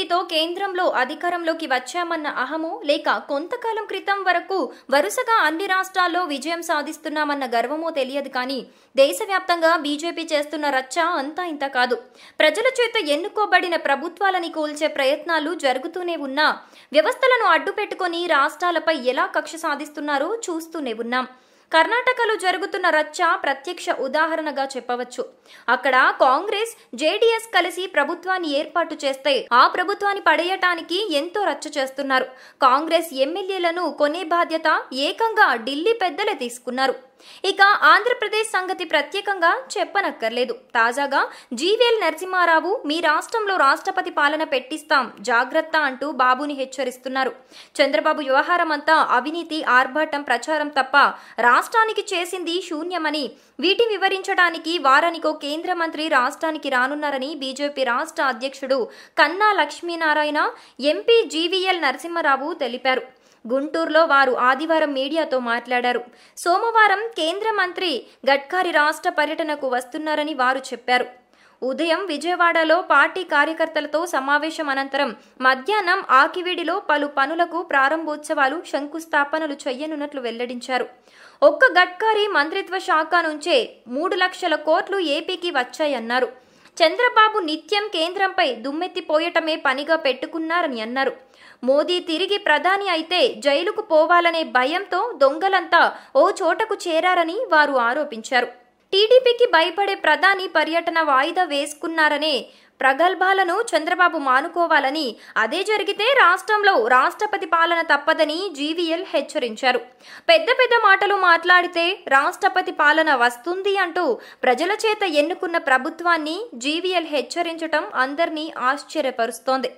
వీటితో కేంద్రంలో అధికారంలోకి వచ్చామన్న అహము లేక కొంతకాలం క్రితం వరకు వరుసగా అన్ని రాష్ట్రాల్లో విజయం సాధిస్తున్నామన్న గర్వమో తెలియదు కానీ దేశవ్యాప్తంగా బీజేపీ చేస్తున్న రచ్చ అంతా ఇంత కాదు ప్రజల చేత ఎన్నుకోబడిన ప్రభుత్వాలని కూల్చే ప్రయత్నాలు జరుగుతూనే ఉన్నా వ్యవస్థలను అడ్డుపెట్టుకుని రాష్ట్రాలపై ఎలా కక్ష సాధిస్తున్నారో చూస్తూనే ఉన్నాం కర్ణాటకలో జరుగుతున్న రచ్చ ప్రత్యక్ష ఉదాహరణగా చెప్పవచ్చు అక్కడ కాంగ్రెస్ జేడీఎస్ కలిసి ప్రభుత్వాన్ని ఏర్పాటు చేస్తే ఆ ప్రభుత్వాన్ని పడేయటానికి ఎంతో రచ్చ చేస్తున్నారు కాంగ్రెస్ ఎమ్మెల్యేలను కొనే బాధ్యత ఏకంగా ఢిల్లీ పెద్దలే తీసుకున్నారు ఇక ఆంధ్రప్రదేశ్ సంగతి ప్రత్యేకంగా చెప్పనక్కర్లేదు తాజాగా జీవీఎల్ నరసింహారావు మీ రాష్ట్రంలో రాష్ట్రపతి పాలన పెట్టిస్తాం జాగ్రత్త అంటూ బాబుని హెచ్చరిస్తున్నారు చంద్రబాబు వ్యవహారమంతా అవినీతి ఆర్భాటం ప్రచారం తప్ప రాష్ట్రానికి చేసింది శూన్యమని వీటి వివరించడానికి వారానికో కేంద్ర మంత్రి రాష్ట్రానికి రానున్నారని బీజేపీ రాష్ట్ర అధ్యక్షుడు కన్నా లక్ష్మీనారాయణ ఎంపీ జీవీఎల్ నరసింహారావు తెలిపారు గుంటూరులో వారు ఆదివారం మీడియాతో మాట్లాడారు సోమవారం కేంద్ర మంత్రి గడ్కారి రాష్ట్ర పర్యటనకు వస్తున్నారని వారు చెప్పారు ఉదయం విజయవాడలో పార్టీ కార్యకర్తలతో సమావేశం అనంతరం మధ్యాహ్నం ఆకివీడిలో పలు పనులకు ప్రారంభోత్సవాలు శంకుస్థాపనలు చేయనున్నట్లు వెల్లడించారు ఒక్క గడ్కారి మంత్రిత్వ శాఖ నుంచే మూడు లక్షల కోట్లు ఏపీకి వచ్చాయన్నారు చంద్రబాబు నిత్యం కేంద్రంపై దుమ్మెత్తిపోయటమే పనిగా పెట్టుకున్నారని అన్నారు మోదీ తిరిగి ప్రధాని అయితే జైలుకు పోవాలనే భయంతో దొంగలంతా ఓ చోటకు చేరారని వారు ఆరోపించారు టీడీపీకి భయపడే ప్రధాని పర్యటన వాయిదా వేసుకున్నారనే ప్రగల్భాలను చంద్రబాబు మానుకోవాలని అదే జరిగితే రాష్ట్రంలో రాష్ట్రపతి పాలన తప్పదని జీవీఎల్ హెచ్చరించారు పెద్ద పెద్ద మాటలు మాట్లాడితే రాష్ట్రపతి పాలన వస్తుంది అంటూ ప్రజల చేత ఎన్నుకున్న ప్రభుత్వాన్ని జీవీఎల్ హెచ్చరించటం అందరినీ ఆశ్చర్యపరుస్తోంది